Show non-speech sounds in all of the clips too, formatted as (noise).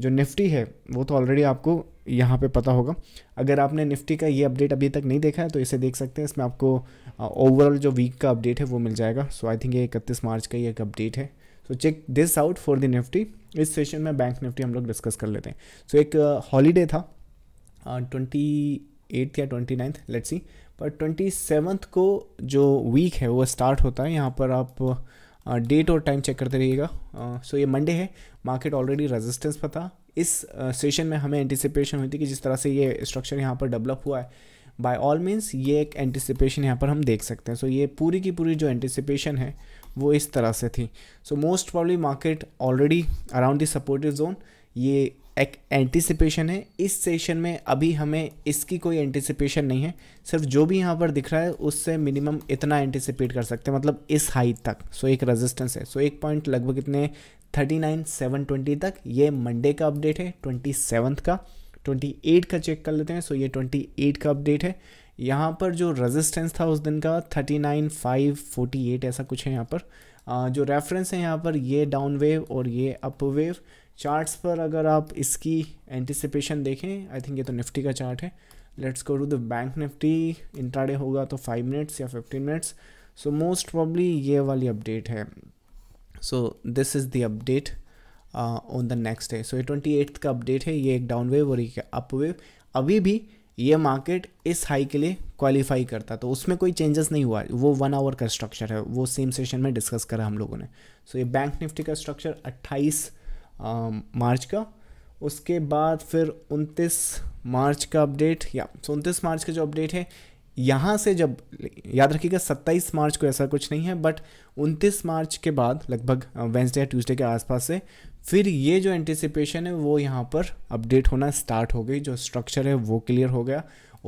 जो निफ्टी है वो तो ऑलरेडी आपको यहाँ पे पता होगा अगर आपने निफ्टी का ये अपडेट अभी तक नहीं देखा है तो इसे देख सकते हैं इसमें आपको ओवरऑल जो वीक का अपडेट है वो मिल जाएगा सो आई थिंक ये इकतीस मार्च का ये एक अपडेट है so check this out for the Nifty इस सेशन में बैंक निफ्टी हम लोग डिस्कस कर लेते हैं सो so, एक हॉलीडे uh, था ट्वेंटी uh, या ट्वेंटी नाइन्थ लेट्स सी पर ट्वेंटी सेवन्थ को जो वीक है वो स्टार्ट होता है यहाँ पर आप uh, डेट uh, और टाइम चेक करते रहिएगा सो uh, ये मंडे है मार्केट ऑलरेडी रेजिस्टेंस पर था इस सेशन uh, में हमें एंटिसिपेशन हुई थी कि जिस तरह से ये स्ट्रक्चर यहाँ पर डेवलप हुआ है बाय ऑल मीन्स ये एक एंटिसिपेशन यहाँ पर हम देख सकते हैं सो so, ये पूरी की पूरी जो एंटिसिपेशन है वो इस तरह से थी so most probably market already around the supportive zone ये एक एंटिसिपेशन है इस सेशन में अभी हमें इसकी कोई एंटिसिपेशन नहीं है सिर्फ जो भी यहाँ पर दिख रहा है उससे मिनिमम इतना एंटिसिपेट कर सकते हैं मतलब इस हाइट तक सो एक रेजिस्टेंस है सो एक पॉइंट लगभग इतने थर्टी नाइन सेवन ट्वेंटी तक ये मंडे का अपडेट है ट्वेंटी सेवन्थ का ट्वेंटी एट का चेक कर लेते हैं सो ये ट्वेंटी एट का अपडेट है यहाँ पर जो रेजिस्टेंस था उस दिन का thirty nine five forty eight ऐसा कुछ है यहाँ पर जो रेफरेंस है यहाँ पर ये डाउन वेव और ये अप वेव चार्ट्स पर अगर आप इसकी एंटिसिपेशन देखें आई थिंक ये तो निफ्टी का चार्ट है let's go to the bank Nifty intraday होगा तो फाइव मिनट्स या fifteen minutes so most probably ये वाली अपडेट है so this is the update on the next day so ये ट्वेंटी एट्थ का अपडेट है ये एक डाउन वेव और एक अप वेव अभी भी ये मार्केट इस हाई के लिए क्वालिफाई करता तो उसमें कोई चेंजेस नहीं हुआ वो वन आवर का स्ट्रक्चर है वो सेम सेशन में डिस्कस करा हम लोगों ने सो so, ये बैंक निफ्टी का स्ट्रक्चर अट्ठाईस मार्च का उसके बाद फिर 29 मार्च का अपडेट या सो उनतीस मार्च का जो अपडेट है यहाँ से जब याद रखिएगा 27 मार्च को ऐसा कुछ नहीं है बट 29 मार्च के बाद लगभग वेंसडे या ट्यूसडे के आसपास से फिर ये जो एंटिसिपेशन है वो यहाँ पर अपडेट होना स्टार्ट हो गई जो स्ट्रक्चर है वो क्लियर हो गया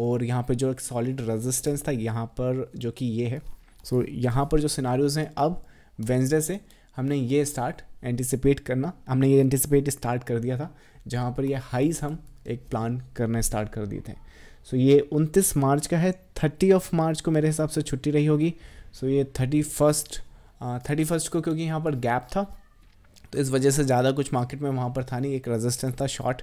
और यहाँ पर जो एक सॉलिड रेजिस्टेंस था यहाँ पर जो कि ये है सो so, यहाँ पर जो सिनारीज हैं अब वेंसडे से हमने ये स्टार्ट एंटिसिपेट करना हमने ये एंटिसिपेट स्टार्ट कर दिया था जहाँ पर ये हाइज हम एक प्लान करना स्टार्ट कर दिए थे सो so, ये 29 मार्च का है 30 ऑफ मार्च को मेरे हिसाब से छुट्टी रही होगी सो so, ये थर्टी फर्स्ट थर्टी फर्स्ट को क्योंकि यहाँ पर गैप था तो इस वजह से ज़्यादा कुछ मार्केट में वहाँ पर था नहीं एक रेजिस्टेंस था शॉर्ट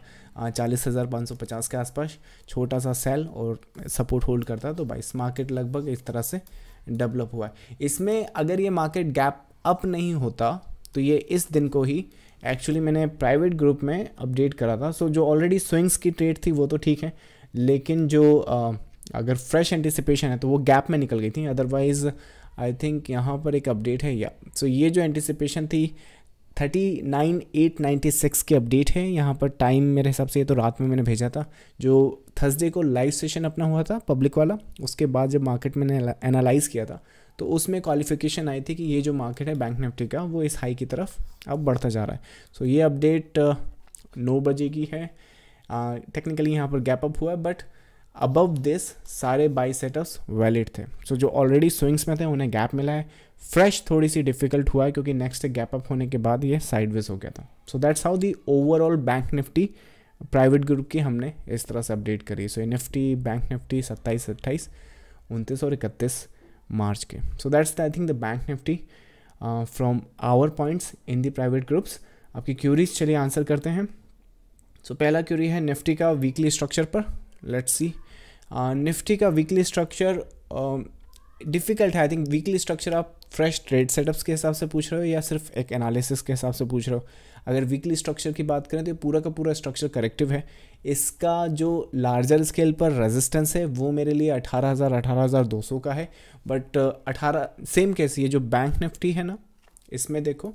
चालीस हज़ार पाँच सौ पचास के आसपास छोटा सा सेल और सपोर्ट होल्ड करता तो बाईस मार्केट लगभग इस तरह से डेवलप हुआ है इसमें अगर ये मार्केट गैप अप नहीं होता तो ये इस दिन को ही एक्चुअली मैंने प्राइवेट ग्रुप में अपडेट करा था सो so, जो ऑलरेडी स्विंग्स की ट्रेड थी वो तो ठीक है लेकिन जो आ, अगर फ्रेश एंटिसिपेशन है तो वो गैप में निकल गई थी अदरवाइज़ आई थिंक यहाँ पर एक अपडेट है या सो so, ये जो एंटिसिपेशन थी thirty nine eight ninety six की अपडेट है यहाँ पर टाइम मेरे हिसाब से ये तो रात में मैंने भेजा था जो थर्सडे को लाइव सेशन अपना हुआ था पब्लिक वाला उसके बाद जब मार्केट मैंने एनालाइज़ किया था तो उसमें क्वालिफिकेशन आई थी कि ये जो मार्केट है बैंक निफ्टी का वो इस हाई की तरफ अब बढ़ता जा रहा है सो so, ये अपडेट uh, नौ बजे की है टेक्निकली uh, यहाँ पर गैप अप हुआ है बट अबव दिस सारे बाई सेटअप्स वैलिड थे सो so, जो ऑलरेडी स्विंग्स में थे उन्हें गैप मिला है फ्रेश थोड़ी सी डिफिकल्ट हुआ है क्योंकि नेक्स्ट गैप अप होने के बाद ये साइडवेज हो गया था so that's how the overall bank Nifty private group की हमने इस तरह से अपडेट करी so so, Nifty bank Nifty सत्ताईस अट्ठाईस उनतीस और इकतीस मार्च के so that's I think the bank Nifty from our points in the private groups आपकी क्यूरीज चलिए आंसर करते हैं सो so, पहला क्यूरी है निफ्टी का वीकली स्ट्रक्चर पर लेट्स सी निफ्टी का वीकली स्ट्रक्चर डिफ़िकल्ट है आई थिंक वीकली स्ट्रक्चर आप फ्रेश ट्रेड सेटअप्स के हिसाब से पूछ रहे हो या सिर्फ एक एनालिसिस के हिसाब से पूछ रहे हो अगर वीकली स्ट्रक्चर की बात करें तो पूरा का पूरा स्ट्रक्चर करेक्टिव है इसका जो लार्जर स्केल पर रेजिस्टेंस है वो मेरे लिए 18,000 18,200 का है बट 18 सेम केस ये जो बैंक निफ्टी है ना इसमें देखो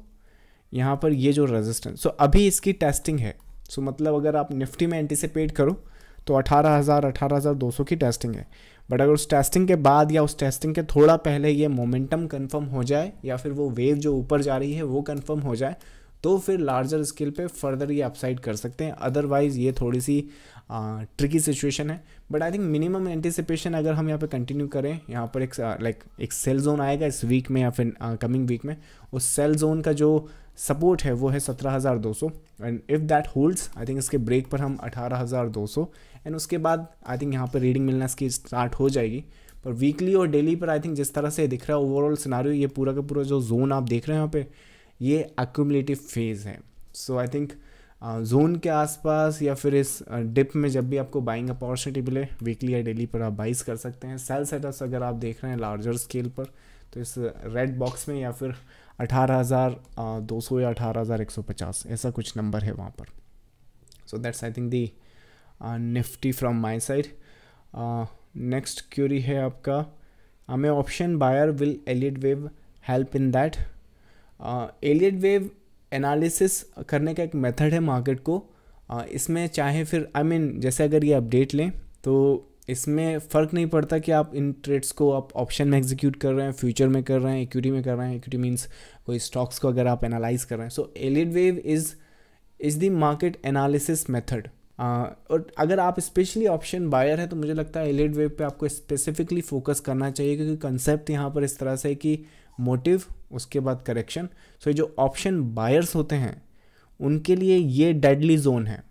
यहाँ पर ये जो रेजिस्टेंस सो so अभी इसकी टेस्टिंग है सो so मतलब अगर आप निफ्टी में एंटिसिपेट करो तो 18,000 18,200 की टेस्टिंग है बट अगर उस टेस्टिंग के बाद या उस टेस्टिंग के थोड़ा पहले ये मोमेंटम कंफर्म हो जाए या फिर वो वेव जो ऊपर जा रही है वो कंफर्म हो जाए तो फिर लार्जर स्केल पे फर्दर ये अपसाइड कर सकते हैं अदरवाइज़ ये थोड़ी सी ट्रिकी सिचुएशन है but I think minimum anticipation अगर हम यहाँ पे कंटिन्यू करें यहाँ पर एक लाइक एक सेल जोन आएगा इस वीक में या फिर कमिंग वीक में उस सेल जोन का जो सपोर्ट है वो है सत्रह हज़ार दो सौ and if that holds I think इसके ब्रेक पर हम अठारह हज़ार दो सौ एंड उसके बाद आई थिंक यहाँ पर रीडिंग मिलना इसकी स्टार्ट हो जाएगी पर वीकली और डेली पर आई थिंक जिस तरह से दिख रहा है ओवरऑल सिनारियो ये पूरा का पूरा जो जोन आप देख रहे हैं यहाँ पे ये एक्यूमलेटिव फेज़ है सो आई थिंक जोन के आसपास या फिर इस डिप uh, में जब भी आपको बाइंग अपॉर्चुनिटी मिले वीकली या डेली पर आप बाइस कर सकते हैं सेल सेटअप्स अगर आप देख रहे हैं लार्जर स्केल पर तो इस रेड बॉक्स में या फिर अठारह हज़ार दो सौ या अठारह हज़ार एक सौ पचास ऐसा कुछ नंबर है वहाँ पर so that's I think the Nifty from my side next query है आपका हमें option buyer will Elliott wave help in that Elliott wave analysis करने का एक मेथड है मार्केट को uh, इसमें चाहे फिर आई I मीन mean, जैसे अगर ये अपडेट लें तो इसमें फ़र्क नहीं पड़ता कि आप इन ट्रेड्स को आप ऑप्शन में एग्जीक्यूट कर रहे हैं फ्यूचर में कर रहे हैं इक्विटी में कर रहे हैं इक्विटी मीन्स कोई स्टॉक्स को अगर आप एनालाइज कर रहे हैं so Elliott wave is is the market analysis method और अगर आप स्पेशली ऑप्शन बायर है तो मुझे लगता है एलिड वेव पे आपको स्पेसिफिकली फोकस करना चाहिए क्योंकि कंसेप्ट यहाँ पर इस तरह से है कि मोटिव उसके बाद करेक्शन सो so, जो ऑप्शन बायर्स होते हैं उनके लिए ये डेडली जोन है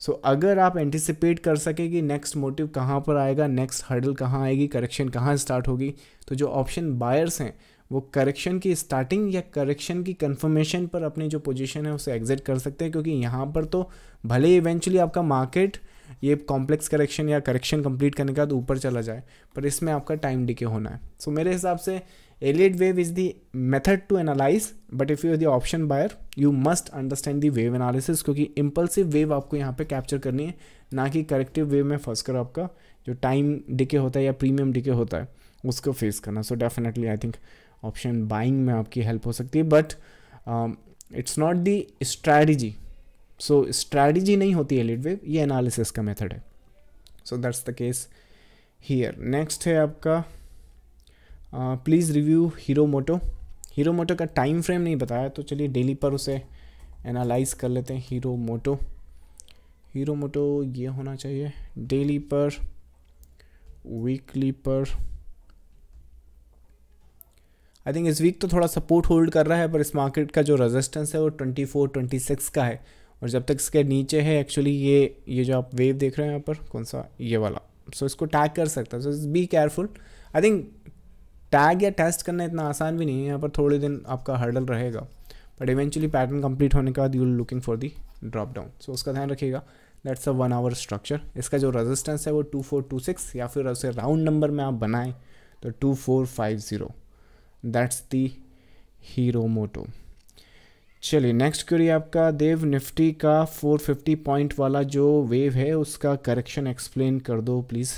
सो so, अगर आप एंटिसिपेट कर सके कि नेक्स्ट मोटिव कहाँ पर आएगा नेक्स्ट हर्डल कहाँ आएगी करेक्शन कहाँ स्टार्ट होगी तो जो ऑप्शन बायर्स हैं वो करेक्शन की स्टार्टिंग या करेक्शन की कंफर्मेशन पर अपनी जो पोजीशन है उसे एग्जिट कर सकते हैं क्योंकि यहाँ पर तो भले ही इवेंचुअली आपका मार्केट ये कॉम्प्लेक्स करेक्शन या करेक्शन कंप्लीट करने के बाद ऊपर चला जाए पर इसमें आपका टाइम डिके होना है सो so, मेरे हिसाब से Elliott wave is the method to analyze but if you are the option buyer you must understand the wave analysis क्योंकि impulsive wave आपको यहाँ पे capture करनी है ना कि corrective wave में फंस कर आपका जो time decay होता है या premium decay होता है उसको face करना so definitely I think option buying में आपकी help हो सकती है but um, it's not the strategy so strategy नहीं होती Elliott wave ये analysis का method है so that's the case here next है आपका प्लीज़ रिव्यू हीरो मोटो हीरो मोटो का टाइम फ्रेम नहीं बताया तो चलिए डेली पर उसे एनालाइज कर लेते हैं हीरो मोटो हीरो मोटो ये होना चाहिए डेली पर वीकली पर आई थिंक इस वीक तो थोड़ा सपोर्ट होल्ड कर रहा है पर इस मार्केट का जो रेजिस्टेंस है वो 24 26 का है और जब तक इसके नीचे है एक्चुअली ये ये जो आप वेव देख रहे हैं यहाँ पर कौन सा ये वाला सो so, इसको टैग कर सकता है so be careful I think tag या टेस्ट करना इतना आसान भी नहीं है यहाँ पर थोड़े दिन आपका हर्डल रहेगा बट इवेंचुअली पैटर्न कंप्लीट होने के बाद you looking for the drop down so उसका ध्यान रखिएगा that's a one hour structure इसका जो रेजिस्टेंस है वो टू फोर टू सिक्स या फिर उसे राउंड नंबर में आप बनाएं तो two four five zero that's the Hero Moto चलिए नेक्स्ट क्यूरी आपका देव निफ्टी का फोर फिफ्टी पॉइंट वाला जो वेव है उसका करेक्शन एक्सप्लेन कर दो प्लीज़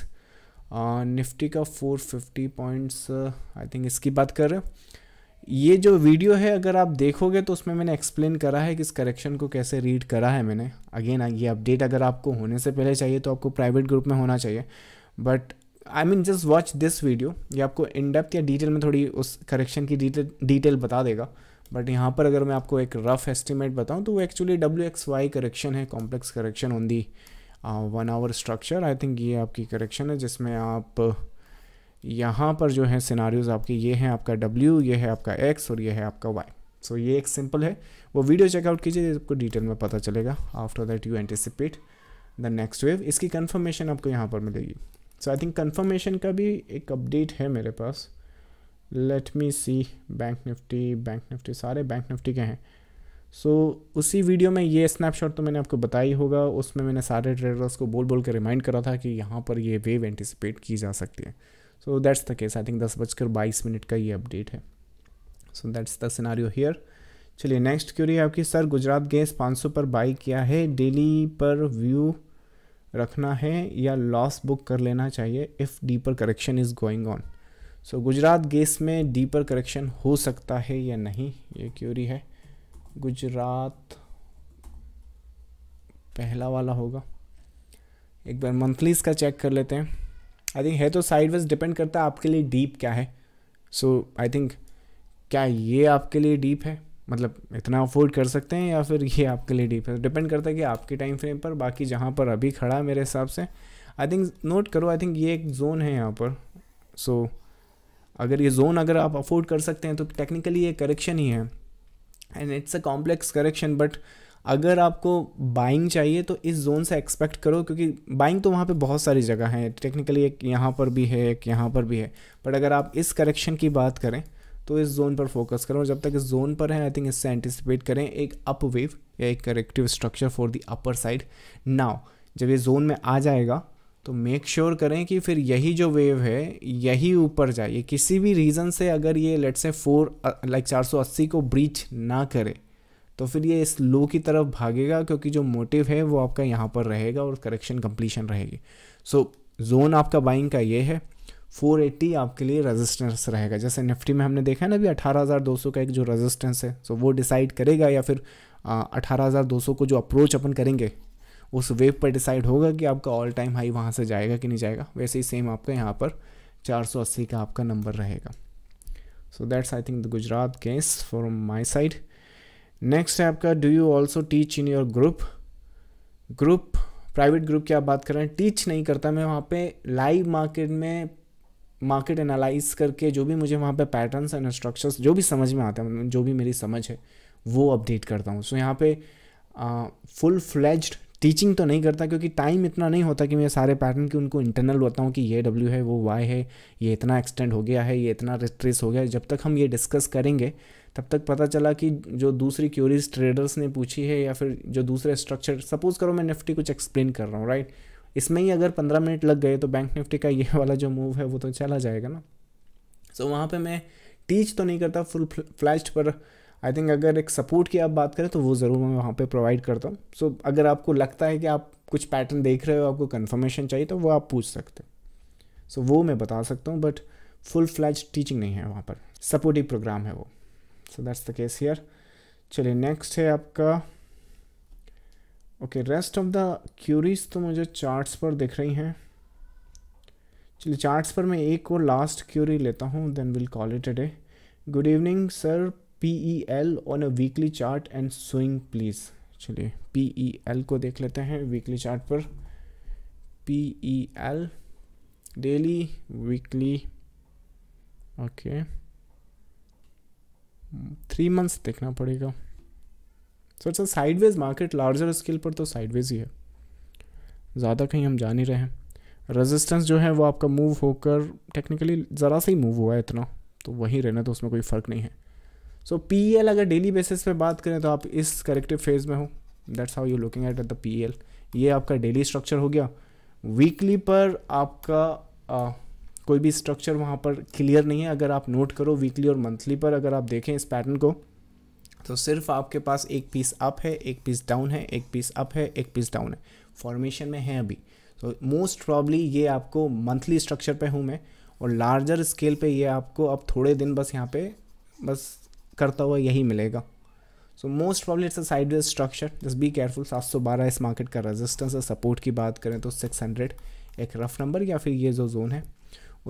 निफ्टी का 450 पॉइंट्स आई थिंक इसकी बात कर रहे ये जो वीडियो है अगर आप देखोगे तो उसमें मैंने एक्सप्लेन करा है कि इस करेक्शन को कैसे रीड करा है मैंने अगेन ये अपडेट अगर आपको होने से पहले चाहिए तो आपको प्राइवेट ग्रुप में होना चाहिए but I mean just watch this video ये आपको इन डेप्थ या डिटेल में थोड़ी उस करेक्शन की डिटेल डिटेल बता देगा बट यहाँ पर अगर मैं आपको एक रफ एस्टिमेट बताऊँ तो वो actually W X Y correction है complex correction on the one hour structure I think ये आपकी करेक्शन है जिसमें आप यहाँ पर जो है सिनारीज आपके ये हैं आपका डब्ल्यू ये है आपका एक्स और ये है आपका वाई सो so, ये एक सिंपल है वो वीडियो चेकआउट कीजिए आपको डिटेल में पता चलेगा after that you anticipate the next wave इसकी कन्फर्मेशन आपको यहाँ पर मिलेगी सो आई थिंक कन्फर्मेशन का भी एक अपडेट है मेरे पास let me see bank Nifty bank Nifty सारे बैंक निफ्टी के हैं सो so, उसी वीडियो में ये स्नैपशॉट तो मैंने आपको बताई होगा उसमें मैंने सारे ट्रेडर्स को बोल बोल के रिमाइंड करा था कि यहाँ पर ये वेव एंटिसिपेट की जा सकती है so that's the case I think दस बजकर बाईस मिनट का ये अपडेट है so that's the scenario here चलिए नेक्स्ट क्यूरी आपकी सर गुजरात गैस पाँच पर बाई किया है डेली पर व्यू रखना है या लॉस बुक कर लेना चाहिए if deeper correction is going on so Gujarat gas में डीपर करेक्शन हो सकता है या नहीं ये क्यूरी है गुजरात पहला वाला होगा एक बार मंथली इसका चेक कर लेते हैं आई थिंक है तो साइड वाइज डिपेंड करता है आपके लिए डीप क्या है सो आई थिंक क्या ये आपके लिए डीप है मतलब इतना अफोर्ड कर सकते हैं या फिर ये आपके लिए डीप है डिपेंड तो करता है कि आपके टाइम फ्रेम पर बाकी जहाँ पर अभी खड़ा है मेरे हिसाब से आई थिंक नोट करो आई थिंक ये एक जोन है यहाँ पर सो so, अगर ये जोन अगर आप अफोर्ड कर सकते हैं तो टेक्निकली ये करेक्शन ही है and it's a complex correction but अगर आपको बाइंग चाहिए तो इस जोन से एक्सपेक्ट करो क्योंकि बाइंग तो वहाँ पे बहुत सारी जगह है टेक्निकली एक यहाँ पर भी है एक यहाँ पर भी है बट अगर आप इस करेक्शन की बात करें तो इस जोन पर फोकस करो जब तक इस जोन पर है आई थिंक इससे एंटिसिपेट करें एक अप वेव या एक corrective structure for the upper side now जब ये जोन में आ जाएगा तो मेक श्योर sure करें कि फिर यही जो वेव है यही ऊपर जाए किसी भी रीज़न से अगर ये लेट से फोर लाइक चार सौ अस्सी को ब्रीच ना करे तो फिर ये इस लो की तरफ भागेगा क्योंकि जो मोटिव है वो आपका यहाँ पर रहेगा और करेक्शन कंप्लीशन रहेगी सो so, जोन आपका बाइंग का ये है 480 आपके लिए रेजिस्टेंस रहेगा जैसे निफ्टी में हमने देखा है ना अभी 18,200 का एक जो रेजिस्टेंस है सो वो डिसाइड करेगा या फिर 18,200 uh, को जो अप्रोच अपन करेंगे उस वेव पर डिसाइड होगा कि आपका ऑल टाइम हाई वहाँ से जाएगा कि नहीं जाएगा वैसे ही सेम आपका यहाँ पर 480 का आपका नंबर रहेगा so that's I think the Gujarat case from my side next है आपका do you also teach in your group group private group की आप बात कर रहे हैं टीच नहीं करता मैं वहाँ पे लाइव मार्केट में मार्केट एनालाइज करके जो भी मुझे वहाँ पे पैटर्न्स एंड स्ट्रक्चर्स जो भी समझ में आता है जो भी मेरी समझ है वो अपडेट करता हूँ सो so यहाँ पे फुल फ्लेज्ड टीचिंग तो नहीं करता क्योंकि टाइम इतना नहीं होता कि मैं सारे पैटर्न के उनको इंटरनल होता हूँ कि ये डब्ल्यू है वो वाई है ये इतना एक्सटेंड हो गया है ये इतना रिस्ट्रेस हो गया है जब तक हम ये डिस्कस करेंगे तब तक पता चला कि जो दूसरी क्यूरीज ट्रेडर्स ने पूछी है या फिर जो दूसरे स्ट्रक्चर सपोज करो मैं निफ्टी कुछ एक्सप्लेन कर रहा हूँ राइट इसमें ही अगर पंद्रह मिनट लग गए तो बैंक निफ्टी का ये (laughs) वाला जो मूव है वो तो चला जाएगा ना सो so, वहाँ पर मैं टीच तो नहीं करता फुल फ्लैश पर आई थिंक अगर एक सपोर्ट की आप बात करें तो वो ज़रूर मैं वहाँ पे प्रोवाइड करता हूँ सो so, अगर आपको लगता है कि आप कुछ पैटर्न देख रहे हो आपको कन्फर्मेशन चाहिए तो वो आप पूछ सकते हो सो so, वो मैं बता सकता हूँ बट फुल फ्लैज टीचिंग नहीं है वहाँ पर सपोर्टिव प्रोग्राम है वो so that's the case here चलिए नेक्स्ट है आपका okay rest of the queries तो मुझे चार्ट्स पर दिख रही हैं चलिए चार्ट्स पर मैं एक और लास्ट क्यूरी लेता हूँ then will call it a day good evening sir P E L on a weekly chart and swing please चलिए पी ई एल को देख लेते हैं वीकली चार्ट पर P E L daily weekly okay three months देखना पड़ेगा so it's a sideways market larger scale पर तो साइडवेज ही है ज़्यादा कहीं हम जा नहीं रहे हैं रेजिस्टेंस जो है वो आपका मूव होकर टेक्निकली ज़रा सा ही मूव हुआ है इतना तो वहीं रहना तो उसमें कोई फ़र्क नहीं है सो पी एल अगर डेली बेसिस पे बात करें तो आप इस करेक्टिव फेज में हो that's how you looking at the P L ये आपका डेली स्ट्रक्चर हो गया वीकली पर आपका आ, कोई भी स्ट्रक्चर वहाँ पर क्लियर नहीं है अगर आप नोट करो वीकली और मंथली पर अगर आप देखें इस पैटर्न को तो सिर्फ आपके पास एक पीस अप है एक पीस डाउन है एक पीस अप है एक पीस डाउन है फॉर्मेशन में है अभी तो मोस्ट प्रॉब्ली ये आपको मंथली स्ट्रक्चर पे हूँ मैं और लार्जर स्केल पे ये आपको अब थोड़े दिन बस यहाँ पे बस करता हुआ यही मिलेगा so most problem it's a side structure just be careful सात सौ बारह इस मार्केट का रेजिस्टेंस और सपोर्ट की बात करें तो सिक्स हंड्रेड एक रफ नंबर या फिर ये जो जोन है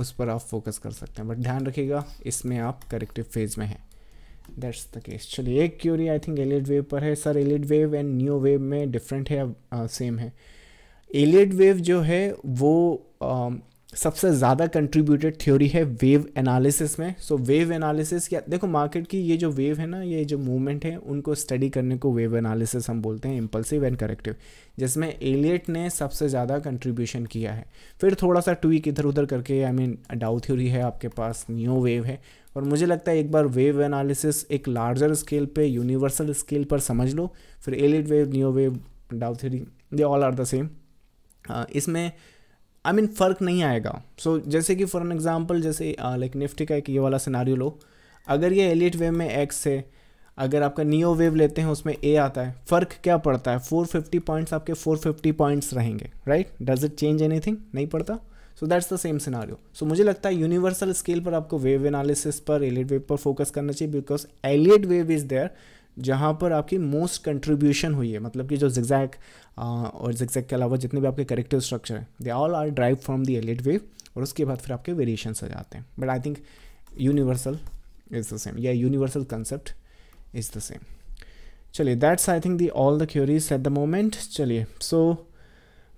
उस पर आप फोकस कर सकते हैं बट ध्यान रखिएगा इसमें आप करेक्टिव फेज में हैं दैट्स द केस चलिए एक query I think Elliott wave पर है sir Elliott wave and new wave में डिफरेंट है या सेम uh, है एलिड वेव जो है वो um, सबसे ज़्यादा कंट्रीब्यूटेड थ्योरी है वेव एनालिसिस में सो वेव एनालिसिस या देखो मार्केट की ये जो वेव है ना ये जो मूवमेंट है उनको स्टडी करने को वेव एनालिसिस हम बोलते हैं इम्पल्सिव एंड करेक्टिव जिसमें एलियट ने सबसे ज़्यादा कंट्रीब्यूशन किया है फिर थोड़ा सा ट्वीक इधर उधर करके आई मीन डाउ थ्योरी है आपके पास न्यू वेव है और मुझे लगता है एक बार वेव एनालिसिस एक लार्जर स्केल पे यूनिवर्सल स्केल पर समझ लो फिर Elliott wave new wave Dow theory they all are the same इसमें आई मीन फ़र्क नहीं आएगा सो so, जैसे कि फॉर एन एग्जाम्पल जैसे लाइक uh, निफ्टी का एक ये वाला सिनारियो लो अगर ये एलिट वेव में एक्स है अगर आपका नियो वेव लेते हैं उसमें ए आता है फ़र्क क्या पड़ता है 450 पॉइंट्स आपके 450 पॉइंट्स रहेंगे right does it change anything नहीं पड़ता so that's the same scenario so मुझे लगता है यूनिवर्सल स्केल पर आपको वेव एनालिसिस पर एलिट वेव पर फोकस करना चाहिए because Elliott wave is there जहाँ पर आपकी मोस्ट कंट्रीब्यूशन हुई है मतलब कि जो जिक्जैक और जिक्जैक के अलावा जितने भी आपके करेक्टिव स्ट्रक्चर हैं they all are drive from the Elliott wave और उसके बाद फिर आपके वेरिएशन आ जाते हैं but I think universal is the same या universal concept is the same चलिए that's I think the all the theories at the moment चलिए so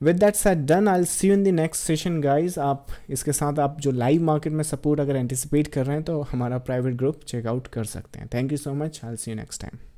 with that set done I see you in the next session guys आप इसके साथ आप जो live market में support अगर anticipate कर रहे हैं तो हमारा प्राइवेट ग्रुप चेकआउट कर सकते हैं thank you so much I see you next time